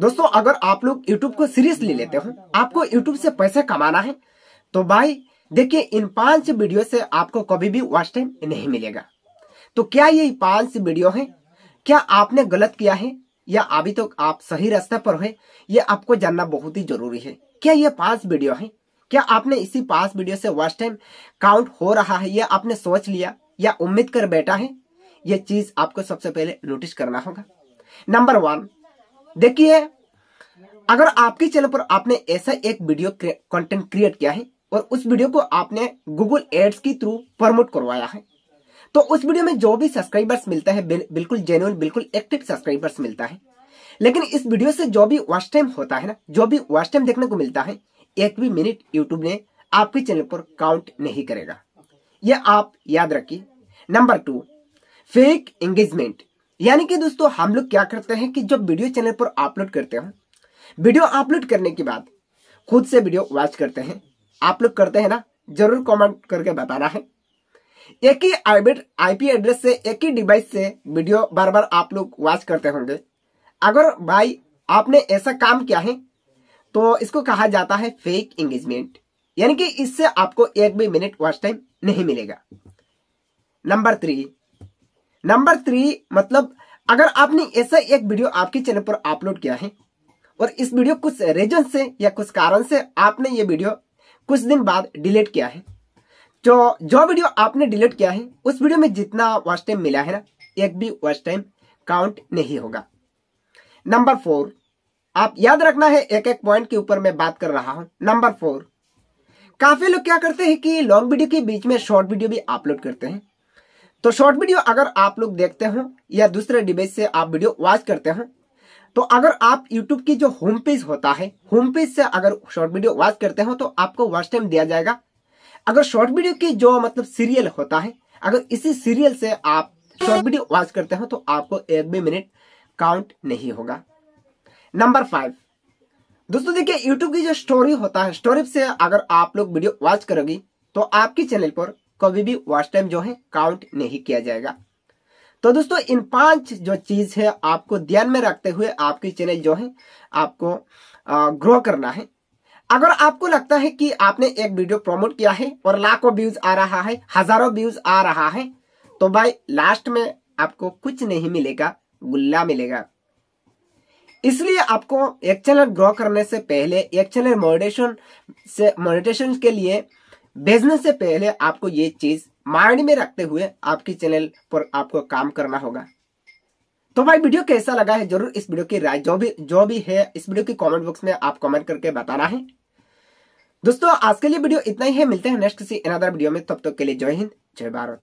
दोस्तों अगर आप लोग YouTube को सीरियसली लेते हो आपको YouTube से पैसे कमाना है तो भाई देखिए इन पांच वीडियो से आपको कभी भी वॉच टाइम नहीं मिलेगा तो क्या ये पांच वीडियो हैं? क्या आपने गलत किया है या अभी तक तो आप सही रास्ते पर हो ये आपको जानना बहुत ही जरूरी है क्या ये पांच वीडियो है क्या आपने इसी पांच वीडियो से वॉच टाइम काउंट हो रहा है या आपने सोच लिया या उम्मीद कर बैठा है ये चीज आपको सबसे पहले नोटिस करना होगा नंबर वन देखिए अगर आपके चैनल पर आपने ऐसा एक वीडियो कंटेंट क्रिएट किया है और उस वीडियो को आपने गूगल एड्स के थ्रू प्रमोट करवाया है तो उस वीडियो में जो भी सब्सक्राइबर्स मिलता है बिल्कुल जेन्यून बिल्कुल एक्टिव सब्सक्राइबर्स मिलता है लेकिन इस वीडियो से जो भी वॉच टाइम होता है ना जो भी वॉच टाइम देखने को मिलता है एक भी मिनट यूट्यूब ने आपके चैनल पर काउंट नहीं करेगा यह आप याद रखिए नंबर टू फेक एंगेजमेंट यानी कि दोस्तों हम लोग क्या करते हैं कि जब वीडियो चैनल पर अपलोड करते हैं वीडियो अपलोड करने के बाद खुद से वीडियो वॉच करते हैं आप लोग करते हैं ना जरूर कमेंट करके बताना है एक ही आईपी एड्रेस से एक ही डिवाइस से वीडियो बार बार आप लोग वॉच करते होंगे अगर भाई आपने ऐसा काम किया है तो इसको कहा जाता है फेक एंगेजमेंट यानी कि इससे आपको एक भी मिनट वॉच टाइम नहीं मिलेगा नंबर थ्री नंबर थ्री मतलब अगर आपने ऐसा एक वीडियो आपके चैनल पर अपलोड किया है और इस वीडियो कुछ रीजन से या कुछ कारण से आपने ये वीडियो कुछ दिन बाद डिलीट किया है तो जो वीडियो आपने डिलीट किया है उस वीडियो में जितना वॉच टाइम मिला है ना एक भी वॉच टाइम काउंट नहीं होगा नंबर फोर आप याद रखना है एक एक पॉइंट के ऊपर मैं बात कर रहा हूं नंबर फोर काफी लोग क्या करते हैं कि लॉन्ग वीडियो के बीच में शॉर्ट वीडियो भी अपलोड करते हैं तो शॉर्ट वीडियो अगर आप लोग देखते हो या दूसरे डिवाइस से आप वीडियो वॉच करते हो तो अगर आप यूट्यूब की जो होम पेज होता है होम पेज से अगर शॉर्ट वीडियो वॉच करते हो तो आपको वॉच टाइम दिया जाएगा अगर शॉर्ट वीडियो की जो मतलब सीरियल होता है अगर इसी सीरियल से आप शॉर्ट वीडियो वॉच करते हो तो आपको एक भी मिनट काउंट नहीं होगा नंबर फाइव दोस्तों देखिए यूट्यूब की जो स्टोरी होता है स्टोरी से अगर आप लोग वीडियो वॉच करोगी तो आपके चैनल पर कभी भी वॉच टाइम जो है काउंट नहीं किया जाएगा तो दोस्तों इन पांच जो चीज है आपको ध्यान में रखते हुए आपकी चैनल जो है आपको ग्रो करना है अगर आपको लगता है कि आपने एक वीडियो प्रमोट किया है और लाखों व्यूज आ रहा है हजारों व्यूज आ रहा है तो भाई लास्ट में आपको कुछ नहीं मिलेगा गुल्ला मिलेगा इसलिए आपको एक चैनल ग्रो करने से पहले एक चैनल मोडिटेशन से मोडिटेशन के लिए भेजने से पहले आपको ये चीज माइंड में रखते हुए आपके चैनल पर आपको काम करना होगा तो भाई वीडियो कैसा लगा है जरूर इस वीडियो की राय जो भी जो भी है इस वीडियो की कमेंट बॉक्स में आप कमेंट करके बताना है दोस्तों आज के लिए वीडियो इतना ही है मिलते हैं नेक्स्ट किसी अनदर वीडियो में तब तक तो के लिए जय हिंद जय भारत